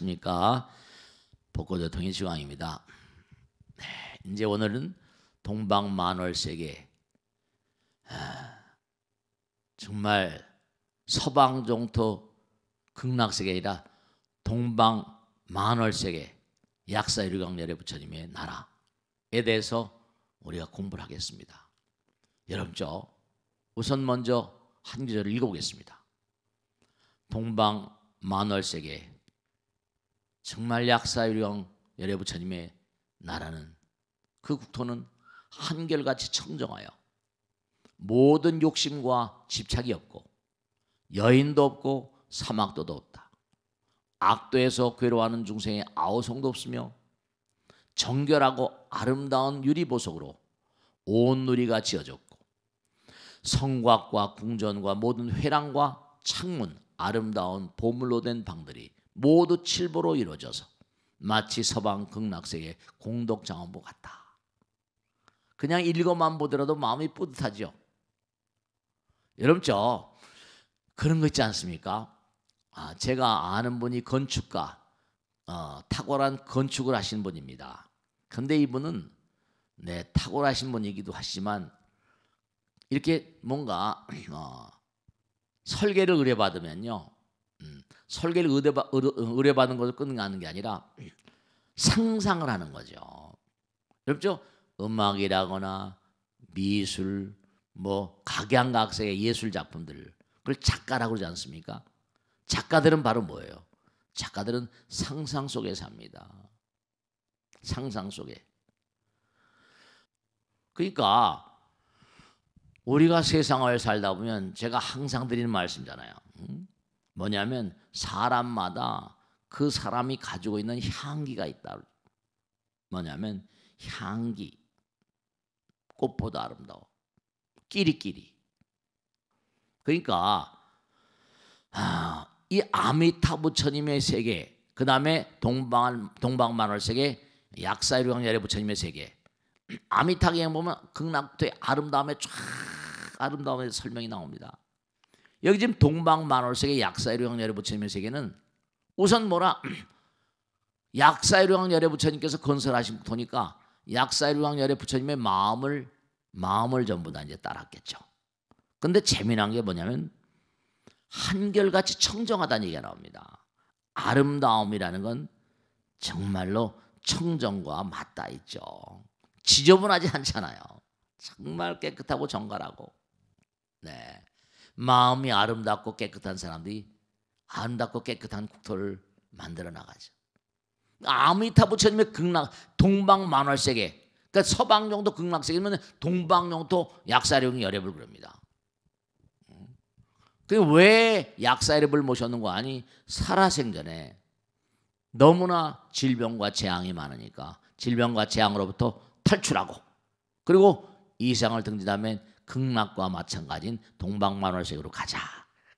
안녕하십니까. 복고대 통일지광입니다. 네, 이제 오늘은 동방만월세계 아, 정말 서방종토 극락세계 이라 동방만월세계 약사 일강렬의 부처님의 나라에 대해서 우리가 공부를 하겠습니다. 여러분 저 우선 먼저 한 구절을 읽어보겠습니다. 동방만월세계 정말 약사유령 여래 부처님의 나라는 그 국토는 한결같이 청정하여 모든 욕심과 집착이 없고 여인도 없고 사막도 도 없다. 악도에서 괴로워하는 중생의 아우성도 없으며 정결하고 아름다운 유리보석으로 온 누리가 지어졌고 성곽과 궁전과 모든 회랑과 창문 아름다운 보물로 된 방들이 모두 칠보로 이루어져서 마치 서방 극락세의 공덕장원부 같다. 그냥 읽어만 보더라도 마음이 뿌듯하죠. 여러분 저 그런 거 있지 않습니까? 아, 제가 아는 분이 건축가, 어, 탁월한 건축을 하신 분입니다. 근데 이분은 네, 탁월하신 분이기도 하지만 이렇게 뭔가 어, 설계를 의뢰받으면요. 음, 설계를 의뢰받, 어, 의뢰받은 것을 끝나는 게 아니라 상상을 하는 거죠. 그렇죠? 음악이라거나 미술, 뭐 각양각색의 예술 작품들 그걸 작가라고 그러지 않습니까? 작가들은 바로 뭐예요? 작가들은 상상 속에 삽니다. 상상 속에. 그러니까 우리가 세상을 살다 보면 제가 항상 드리는 말씀이잖아요. 음? 뭐냐면 사람마다 그 사람이 가지고 있는 향기가 있다. 뭐냐면 향기. 꽃보다 아름다워. 끼리끼리. 그러니까 아, 이 아미타부처님의 세계, 그 다음에 동방 동방만월 세계, 약사유광자리 부처님의 세계. 아미타경에 보면 극락도의 아름다움에 쫙 아름다움의 설명이 나옵니다. 여기 지금 동방 만월세계 약사의료왕 열애부처님의 세계는 우선 뭐라 약사의료왕 열애부처님께서 건설하신 도니까 약사의료왕 열애부처님의 마음을 마음을 전부 다 이제 따랐겠죠. 근데 재미난 게 뭐냐면 한결같이 청정하다는 얘기가 나옵니다. 아름다움이라는 건 정말로 청정과 맞닿아 있죠. 지저분하지 않잖아요. 정말 깨끗하고 정갈하고. 네. 마음이 아름답고 깨끗한 사람들이 아름답고 깨끗한 국토를 만들어 나가죠. 아미타 부처님의 극락 동방만월 세계 그러니까 서방 영토 극락 세계면 동방 영토 약사령 열애불 그럽니다. 그왜 약사열애 모셨는 거 아니? 살아생전에 너무나 질병과 재앙이 많으니까 질병과 재앙으로부터 탈출하고 그리고 이상을 등지다면 극락과 마찬가지인 동방만월색으로 가자.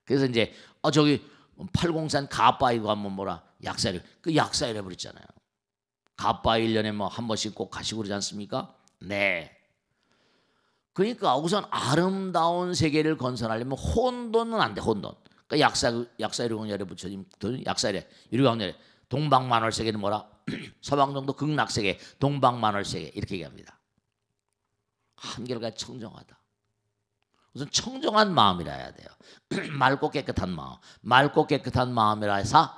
그래서 이제 어 저기 팔공산 가빠이고 한번 뭐라 약사일 그 약사일 해버렸잖아요. 가빠 1년에 뭐 한 번씩 꼭 가시고 그러지 않습니까? 네. 그러니까 우선 아름다운 세계를 건설하려면 혼돈은 안 돼, 혼돈. 그러니 약사, 약사 일광열에 붙여진 약사일에, 일광열에 동방만월 세계는 뭐라? 서방정도 극락세계, 동방만월 세계 이렇게 얘기합니다. 한결같이 청정하다. 우선 청정한 마음이라 해야 돼요. 맑고 깨끗한 마음. 맑고 깨끗한 마음이라 해서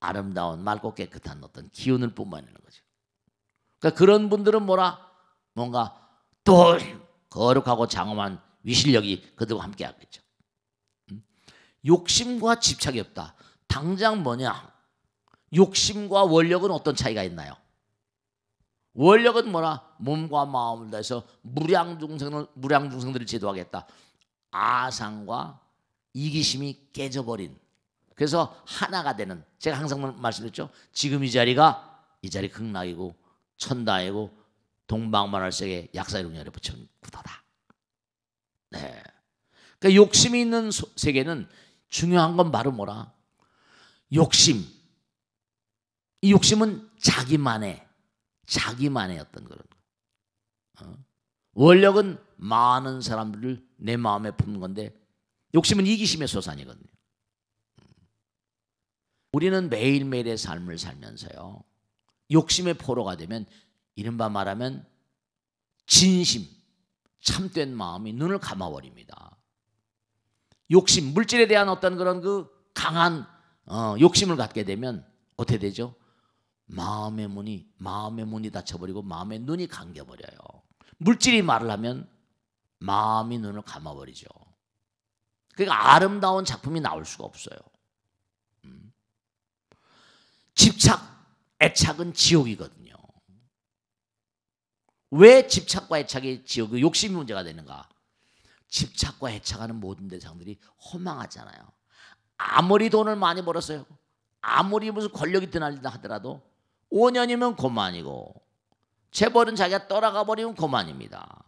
아름다운 맑고 깨끗한 어떤 기운을 뿜어내는 거죠. 그러니까 그런 분들은 뭐라 뭔가 또 거룩하고 장엄한 위실력이 그들과 함께 하겠죠. 음? 욕심과 집착이 없다. 당장 뭐냐? 욕심과 원력은 어떤 차이가 있나요? 원력은 뭐라? 몸과 마음을 다해서 무량중생을 무량중생들을 제도하겠다. 아상과 이기심이 깨져버린. 그래서 하나가 되는. 제가 항상 말씀드렸죠. 지금 이 자리가 이 자리 극락이고 천당이고 동방만월세계 약사이론열에 붙여온 구도다. 네. 그러니까 욕심이 있는 세계는 중요한 건 바로 뭐라? 욕심. 이 욕심은 자기만의 자기만의 어떤 그런 어? 원력은 많은 사람들을 내 마음에 품는 건데 욕심은 이기심의 소산이거든요. 음. 우리는 매일매일의 삶을 살면서요. 욕심의 포로가 되면 이른바 말하면 진심, 참된 마음이 눈을 감아버립니다. 욕심, 물질에 대한 어떤 그런 그 강한 어, 욕심을 갖게 되면 어떻게 되죠? 마음의 문이 마음의 문이 닫혀버리고 마음의 눈이 감겨버려요. 물질이 말을 하면 마음이 눈을 감아버리죠. 그러니까 아름다운 작품이 나올 수가 없어요. 음. 집착, 애착은 지옥이거든요. 왜 집착과 애착이 지옥, 그 욕심이 문제가 되는가? 집착과 애착하는 모든 대상들이 허망하잖아요. 아무리 돈을 많이 벌었어요. 아무리 무슨 권력이 드날리다 하더라도 5년이면 고만이고 재벌은 자기가 떠나가 버리면 고만입니다.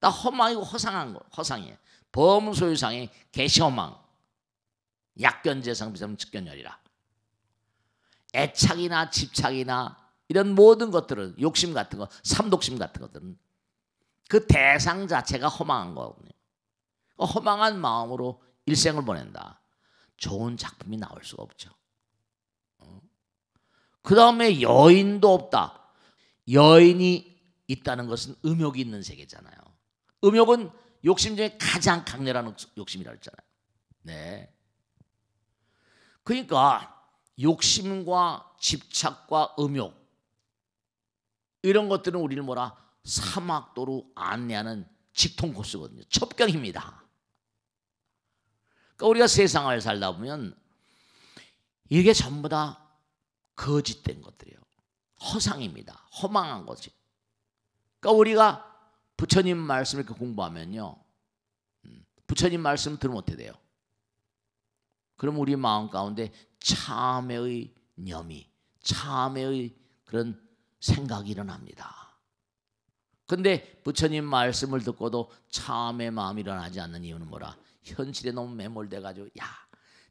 다 허망이고 허상한 거, 허상이에요. 범소유상의 개시허망, 약견재상 비상 직견열이라. 애착이나 집착이나 이런 모든 것들은 욕심 같은 거, 삼독심 같은 것들은 그 대상 자체가 허망한 거거든요. 그 허망한 마음으로 일생을 보낸다. 좋은 작품이 나올 수가 없죠. 그 다음에 여인도 없다. 여인이 있다는 것은 음욕이 있는 세계잖아요. 음욕은 욕심 중에 가장 강렬한 욕심이라 했잖아요. 네. 그러니까 욕심과 집착과 음욕 이런 것들은 우리를 뭐라 사막도로 안내하는 직통 코스거든요. 첩경입니다. 그러니까 우리가 세상을 살다 보면 이게 전부 다 거짓된 것들이요. 허상입니다. 허망한 거지. 그러니까 우리가 부처님 말씀을 공부하면요. 음, 부처님 말씀 을 들으면 어떻게 돼요? 그럼 우리 마음 가운데 참회의 염이, 참회의 그런 생각이 일어납니다. 근데 부처님 말씀을 듣고도 참의 마음이 일어나지 않는 이유는 뭐라? 현실에 너무 매몰돼가지고 야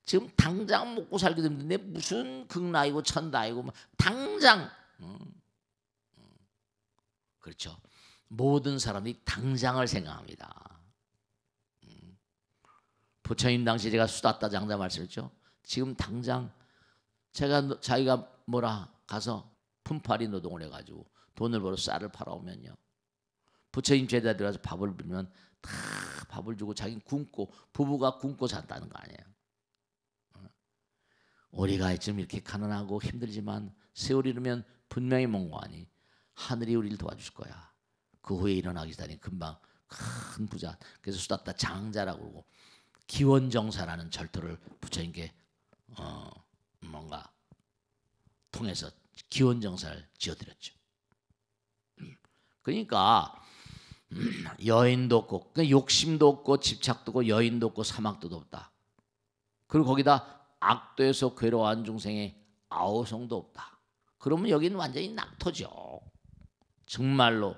지금 당장 먹고 살기도 힘든데 무슨 극락이고 천당이고 당장 음. 음. 그렇죠. 모든 사람이 당장을 생각합니다. 음. 부처님 당시 제가 수다 따 장자 말씀했죠. 지금 당장 제가 자기가 뭐라 가서 품팔이 노동을 해가지고 돈을 벌어 쌀을 팔아오면요. 부처님 제자 들어서 밥을 빌면 다 밥을 주고 자기 굶고 부부가 굶고 잤다는 거 아니에요. 우리가 지금 이렇게 가난하고 힘들지만 세월이 흐르면 분명히 몽고하니 하늘이 우리를 도와줄 거야. 그 후에 일어나기 전에 금방 큰 부자. 그래서 수다다 장자라고 그러고 기원정사라는 절도를 부처님께 어, 뭔가 통해서 기원정사를 지어드렸죠. 그러니까 음, 여인도 없고 그러니까 욕심도 없고 집착도 없고 여인도 없고 사막도 없다. 그리고 거기다 악도에서 괴로워한 중생의 아우성도 없다. 그러면 여기는 완전히 낙토죠. 정말로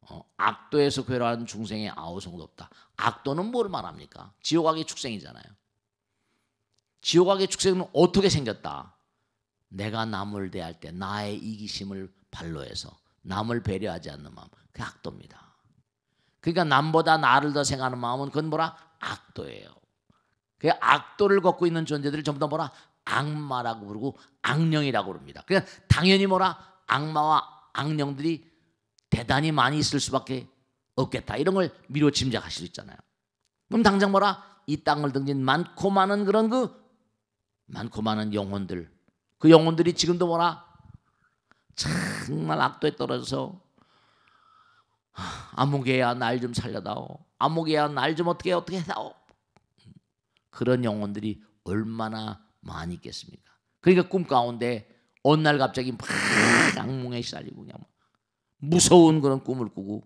어, 악도에서 괴로워한 중생의 아우성도 없다. 악도는 뭘 말합니까? 지옥악의 축생이잖아요. 지옥악의 축생은 어떻게 생겼다? 내가 남을 대할 때 나의 이기심을 발로 해서 남을 배려하지 않는 마음. 그 악도입니다. 그러니까 남보다 나를 더 생각하는 마음은 그건 뭐라? 악도예요. 그 악도를 걷고 있는 존재들을 전부 다 뭐라 악마라고 부르고 악령이라고 부릅니다. 그냥 당연히 뭐라 악마와 악령들이 대단히 많이 있을 수밖에 없겠다 이런 걸 미로 짐작하실 수 있잖아요. 그럼 당장 뭐라 이 땅을 등진 많고 많은 그런 그 많고 많은 영혼들 그 영혼들이 지금도 뭐라 정말 악도에 떨어져서 아무개야날 좀 살려다오 아무개야날 좀 어떻게 어떻게 해다오 그런 영혼들이 얼마나 많이 있겠습니까? 그러니까 꿈 가운데 어느 날 갑자기 막 악몽에 시달리고 그냥 무서운 그런 꿈을 꾸고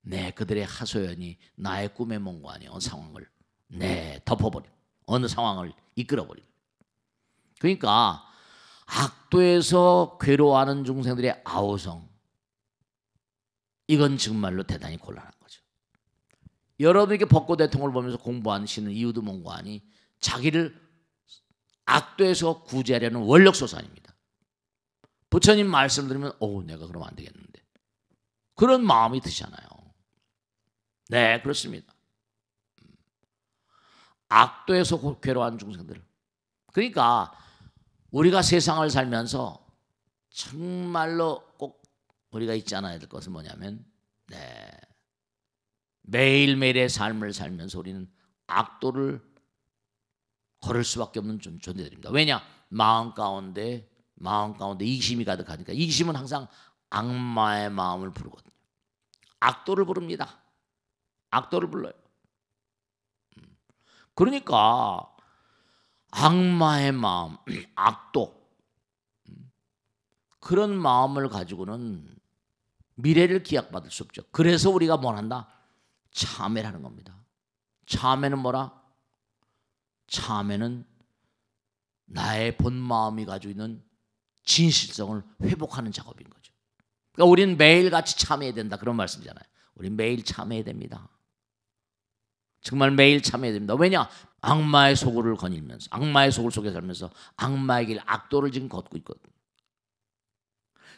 네 그들의 하소연이 나의 꿈에 몽관이 어느 상황을 네 덮어버린 어느 상황을 이끌어버린 그러니까 악도에서 괴로워하는 중생들의 아우성 이건 정말로 대단히 곤란한 거죠. 여러분에게 법고 대통을 보면서 공부하시는 이유도 뭔고 하니 자기를 악도에서 구제하려는 원력소산입니다. 부처님 말씀 들으면 오 내가 그러면 안 되겠는데 그런 마음이 드잖아요. 네 그렇습니다. 악도에서 괴로운 중생들. 그러니까 우리가 세상을 살면서 정말로 꼭 우리가 잊지 않아야 될 것은 뭐냐면 네 매일매일의 삶을 살면서 우리는 악도를 걸을 수밖에 없는 존재들입니다. 왜냐? 마음 가운데 마음 가운데 이기심이 가득하니까 이기심은 항상 악마의 마음을 부르거든요. 악도를 부릅니다. 악도를 불러요. 음. 그러니까 악마의 마음, 악도 음. 그런 마음을 가지고는 미래를 기약받을 수 없죠. 그래서 우리가 뭘 한다? 참회라는 겁니다. 참회는 뭐라? 참회는 나의 본 마음이 가지고 있는 진실성을 회복하는 작업인 거죠. 그러니까 우리는 매일같이 참해야 된다 그런 말씀이잖아요. 우리 매일 참해야 됩니다. 정말 매일 참해야 됩니다. 왜냐? 악마의 속을 거닐면서 악마의 속을 속에 살면서 악마의 길 악도를 지금 걷고 있거든요.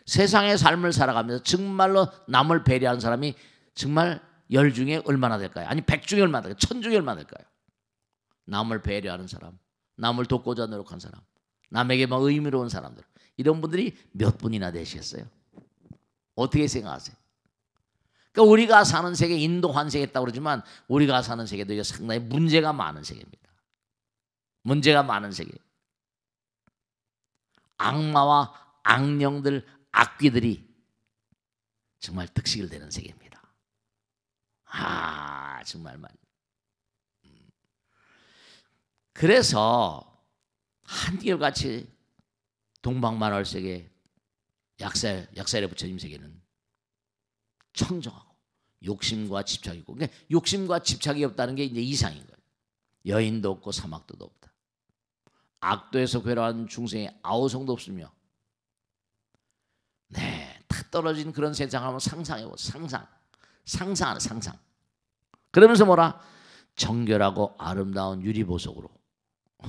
세상의 삶을 살아가면서 정말로 남을 배려한 사람이 정말 열 중에 얼마나 될까요? 아니 백 중에 얼마나 될까요? 천 중에 얼마나 될까요? 남을 배려하는 사람, 남을 돕고자 노력한 사람, 남에게 막 의미로운 사람들 이런 분들이 몇 분이나 되시겠어요? 어떻게 생각하세요? 그러니까 우리가 사는 세계 인도 환생에 있다고 그러지만 우리가 사는 세계도 이게 상당히 문제가 많은 세계입니다. 문제가 많은 세계. 악마와 악령들, 악귀들이 정말 득식을 되는 세계입니다. 아, 정말 많이. 음. 그래서 한결같이 동방만월세계 약살, 약살의 부처님 세계는 청정하고 욕심과 집착이고 그러니까 욕심과 집착이 없다는 게 이제 이상인 거예요. 여인도 없고 사막도도 없다. 악도에서 괴로운 중생의 아우성도 없으며 네, 탁 떨어진 그런 세상을 한번 상상해보 상상. 상상하라 상상. 그러면서 뭐라? 정결하고 아름다운 유리보석으로.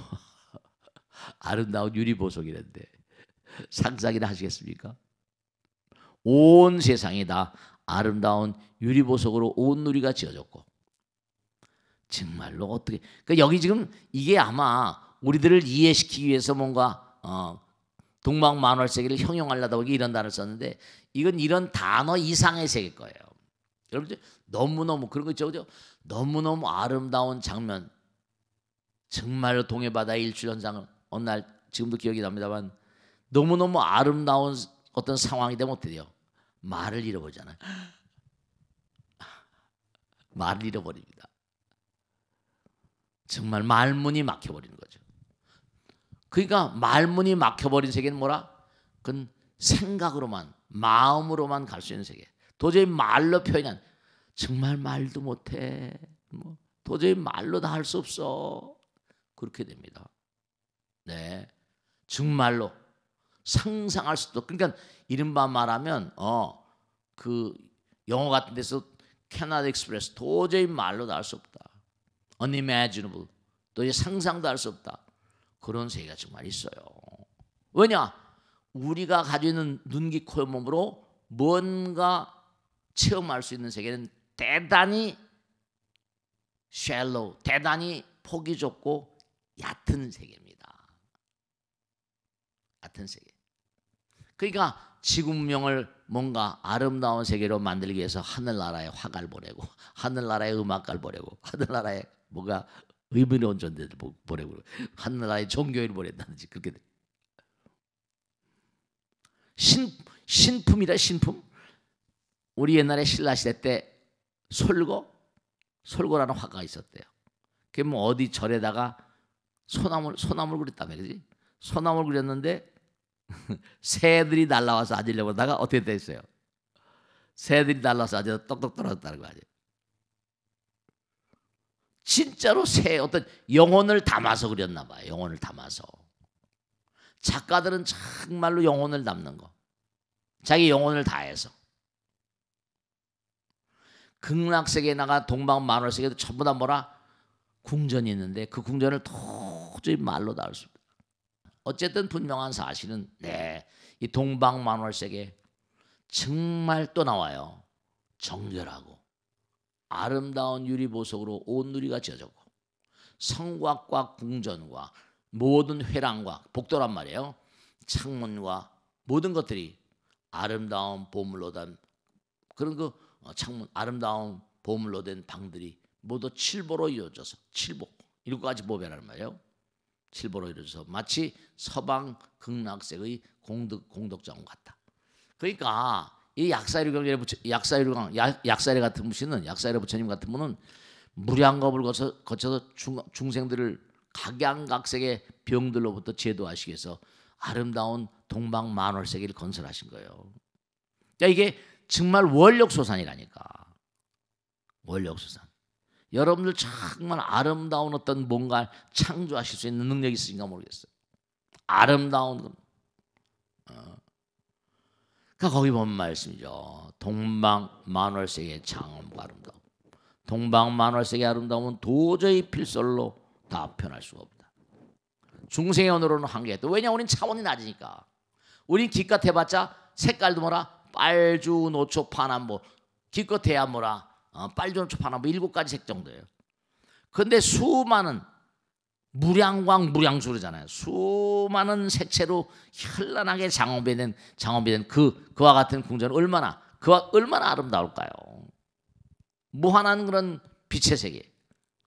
아름다운 유리보석이란데 상상이나 하시겠습니까? 온 세상이 다 아름다운 유리보석으로 온 누리가 지어졌고 정말로 어떻게 그러니까 여기 지금 이게 아마 우리들을 이해시키기 위해서 뭔가 어, 동방만월 세계를 형용하려다 보기 이런 단어를 썼는데 이건 이런 단어 이상의 세계 거예요. 여러분들 너무너무 그런 거 있죠. 그죠? 너무너무 아름다운 장면. 정말로 동해바다 일출 현상을 어느 날 지금도 기억이 납니다만 너무너무 아름다운 어떤 상황이 되면 어떻게 돼요? 말을 잃어버리잖아요. 말을 잃어버립니다. 정말 말문이 막혀버리는 거죠. 그러니까 말문이 막혀버린 세계는 뭐라? 그건 생각으로만 마음으로만 갈 수 있는 세계. 도저히 말로 표현한 정말 말도 못해. 뭐 도저히 말로 다 할 수 없어. 그렇게 됩니다. 네. 정말로 상상할 수도 그러니까 이른바 말하면 어그 영어 같은 데서 캐나다 익스프레스 도저히 말로도 할 수 없다. unimaginable. 도저히 상상도 할 수 없다. 그런 세계가 정말 있어요. 왜냐? 우리가 가지고 있는 눈, 기 코, 몸으로 뭔가 체험할 수 있는 세계는 대단히 쉘로우, 대단히 폭이 좁고 얕은 세계입니다. 얕은 세계. 그러니까 지구 문명을 뭔가 아름다운 세계로 만들기 위해서 하늘나라에 화가를 보내고 하늘나라에 음악가를 보내고 하늘나라에 뭔가 의미로운 존재 보내고 하늘나라에 종교인을 보낸다든지 그렇게 돼. 신 신품이다 신품 우리 옛날에 신라 시대 때 솔고 솔고라는 화가 가 있었대요. 그게 뭐 어디 절에다가 소나물 소나물 그렸다며 그지? 소나물 그렸는데 새들이 날라와서 앉으려고 하다가 어떻게 됐어요? 새들이 날라와서 앉아서 똑똑 떨어졌다는 거 아니에요? 진짜로 새 어떤 영혼을 담아서 그렸나 봐요. 영혼을 담아서. 작가들은 정말로 영혼을 담는 거. 자기 영혼을 다해서. 극락세계에 나가 동방 만월세계도 전부 다 뭐라 궁전이 있는데 그 궁전을 도저히 말로 다 할 수 없다. 어쨌든 분명한 사실은 네, 이 동방 만월세계 정말 또 나와요. 정결하고 아름다운 유리 보석으로 온 누리가 지어졌고 성곽과 궁전과 모든 회랑과 복도란 말이에요. 창문과 모든 것들이 아름다운 보물로 단 그런 그 어, 창문 아름다운 보물로 된 방들이 모두 칠보로 이어져서 칠보 일곱 가지 보배라는 말이에요. 칠보로 이어져서 마치 서방 극락색의 공덕 공덕자원 같다. 그러니까 이 약사이루 경전에 부처 약사이루강 약사리 같은 부시는 약사이루 부처님 같은 분은 무량겁을 거쳐, 거쳐서 중, 중생들을 각양각색의 병들로부터 제도하시기 위해서 아름다운 동방만월세계를 건설하신 거예요. 그러니까 이게 정말 원력소산이라니까. 원력소산. 여러분들 정말 아름다운 어떤 뭔가 창조하실 수 있는 능력이 있으신가 모르겠어요. 아름다운 어. 그러니까 거기 보면 말씀이죠. 동방 만월세계 장엄과 아름다움. 동방 만월세계 아름다움은 도저히 필설로 다 표현할 수가 없다. 중생의 언어로는 한계했다. 왜냐? 우린 차원이 낮으니까. 우린 기껏 해봤자 색깔도 뭐라 빨주 노초 파남보 뭐, 기껏 해야뭐라 어, 빨주 노초 파남보 뭐 일곱 가지 색 정도예요. 근데 수많은 무량광 무량수르잖아요. 수많은 색채로 현란하게 장엄비된 장엄비된 그 그와 같은 궁전 얼마나 그와 얼마나 아름다울까요? 무한한 그런 빛의 세계,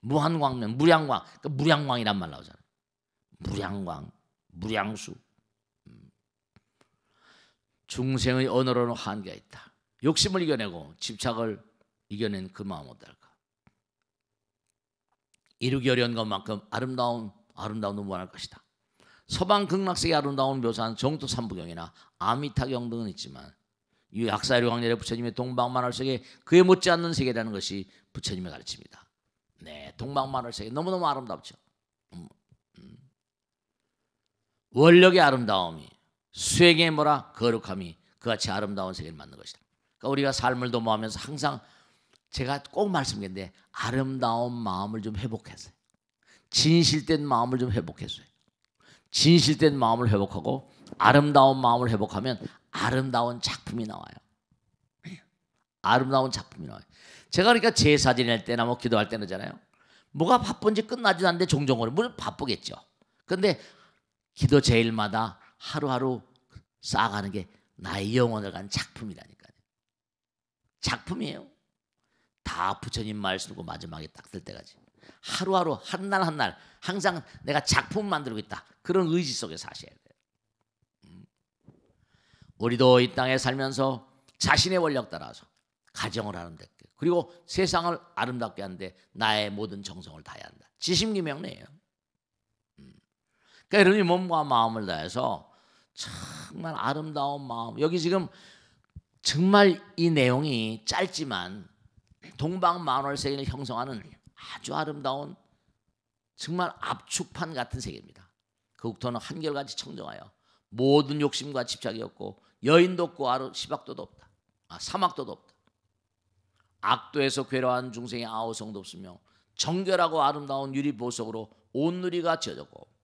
무한광면, 무량광, 그러니까 무량광이란 말 나오잖아요. 무량광, 무량수, 중생의 언어로는 한계가 있다. 욕심을 이겨내고 집착을 이겨낸 그 마음 어떨까? 이루기 어려운 것만큼 아름다운 아름다운 무한할 것이다. 서방 극락세의 아름다운 묘사는 정토 삼부경이나 아미타경 등은 있지만 이 약사류 강렬의 부처님의 동방만월 세계 그에 못지않는 세계라는 것이 부처님의 가르침이다. 네, 동방만월 세계 너무너무 아름답죠. 음, 음. 원력의 아름다움이 수에게 뭐라 거룩함이 그같이 아름다운 세계를 만든 것이다. 그러니까 우리가 삶을 도모하면서 항상 제가 꼭 말씀드린데 아름다운 마음을 좀 회복했어요. 진실된 마음을 좀 회복했어요. 진실된 마음을 회복하고 아름다운 마음을 회복하면 아름다운 작품이 나와요. 아름다운 작품이 나와요. 제가 그러니까 제사 지낼 때나 뭐 기도할 때는 잖아요. 뭐가 바쁜지 끝나지도 않는데 종종 오는 물 바쁘겠죠. 근데 기도 제일마다 하루하루 쌓아가는 게 나의 영혼을 간 작품이라니까요. 작품이에요. 다 부처님 말씀고 마지막에 딱 들 때까지. 하루하루 한 날 한 날 항상 내가 작품 만들고 있다. 그런 의지 속에 사셔야 돼요. 음. 우리도 이 땅에 살면서 자신의 원력 따라서 가정을 아름답게 그리고 세상을 아름답게 하는데 나의 모든 정성을 다해야 한다. 지심기명례예요. 그러니까 여러분이 몸과 마음을 다해서 정말 아름다운 마음. 여기 지금 정말 이 내용이 짧지만 동방 만월 세계를 형성하는 아주 아름다운 정말 압축판 같은 세계입니다. 그 국토는 한결같이 청정하여 모든 욕심과 집착이 없고 여인도 없고 아루 시박도도 없다. 아, 사막도도 없다. 악도에서 괴로한 중생의 아우성도 없으며 정결하고 아름다운 유리 보석으로 온누리가 지어졌고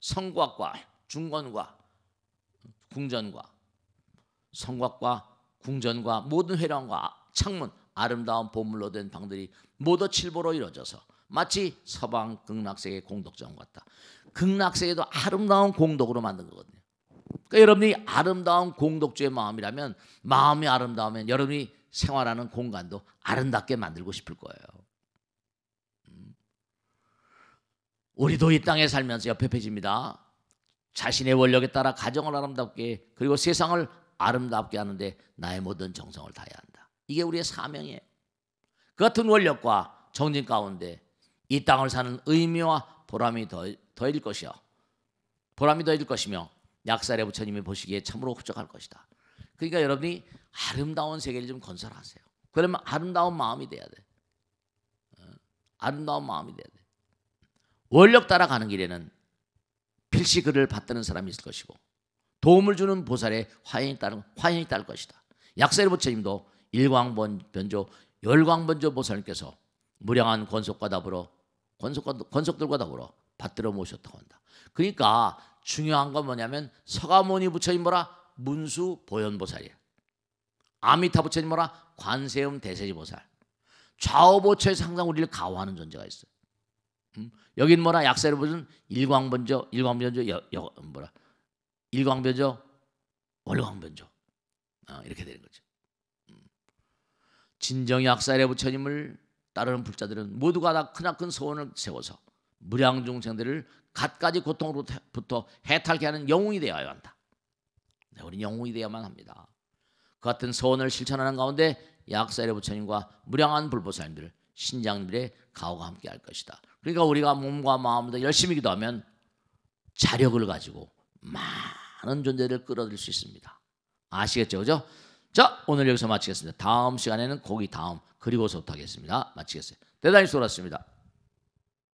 성곽과 중건과 궁전과 성곽과 궁전과 모든 회랑과 창문 아름다운 보물로 된 방들이 모두 칠보로 이루어져서 마치 서방 극락세의 공덕점 같다. 극락세계도 아름다운 공덕으로 만든 거거든요. 그러니까 여러분이 아름다운 공덕주의 마음이라면 마음이 아름다우면 여러분이 생활하는 공간도 아름답게 만들고 싶을 거예요. 우리도 이 땅에 살면서 옆에펴집니다 자신의 원력에 따라 가정을 아름답게 그리고 세상을 아름답게 하는데 나의 모든 정성을 다해야 한다. 이게 우리의 사명이에요. 그 같은 원력과 정진 가운데 이 땅을 사는 의미와 보람이 더, 더일 것이요. 보람이 더일 것이며 약살의 부처님이 보시기에 참으로 흡족할 것이다. 그러니까 여러분이 아름다운 세계를 좀 건설하세요. 그러면 아름다운 마음이 돼야 돼. 어, 아름다운 마음이 돼야 돼. 원력 따라가는 길에는 필시 글을 받드는 사람이 있을 것이고 도움을 주는 보살의 화연이 따른 화연이 따를 것이다. 약세르 부처님도 일광번 변조 열광번조 보살님께서 무량한 권속과 더불어 권속과 권속들과 더불어 받들어 모셨다고 한다. 그러니까 중요한 건 뭐냐면 서가모니 부처님 뭐라 문수 보현 보살이야. 아미타 부처님 뭐라 관세음 대세지 보살. 좌우 보처에 항상 우리를 가호하는 존재가 있어요. 음? 여긴 뭐라 약세를 무슨 일광변조, 일광변조, 여, 여, 뭐라 일광변조, 월광변조 아, 이렇게 되는 거죠. 음. 진정이 악사의 부처님을 따르는 불자들은 모두가 다 크나큰 소원을 세워서 무량중생들을 갖가지 고통으로부터 해탈케 하는 영웅이 되어야 한다. 네, 우리 영웅이 되어야만 합니다. 그 같은 소원을 실천하는 가운데 약사의 부처님과 무량한 불보살님들 신장님들의 가오가 함께할 것이다. 그러니까 우리가 몸과 마음도 열심히 기도하면 자력을 가지고 많은 존재를 끌어들일 수 있습니다. 아시겠죠, 그죠? 자, 오늘 여기서 마치겠습니다. 다음 시간에는 거기 다음 그리고서부터 하겠습니다. 마치겠습니 대단히 수고하셨습니다.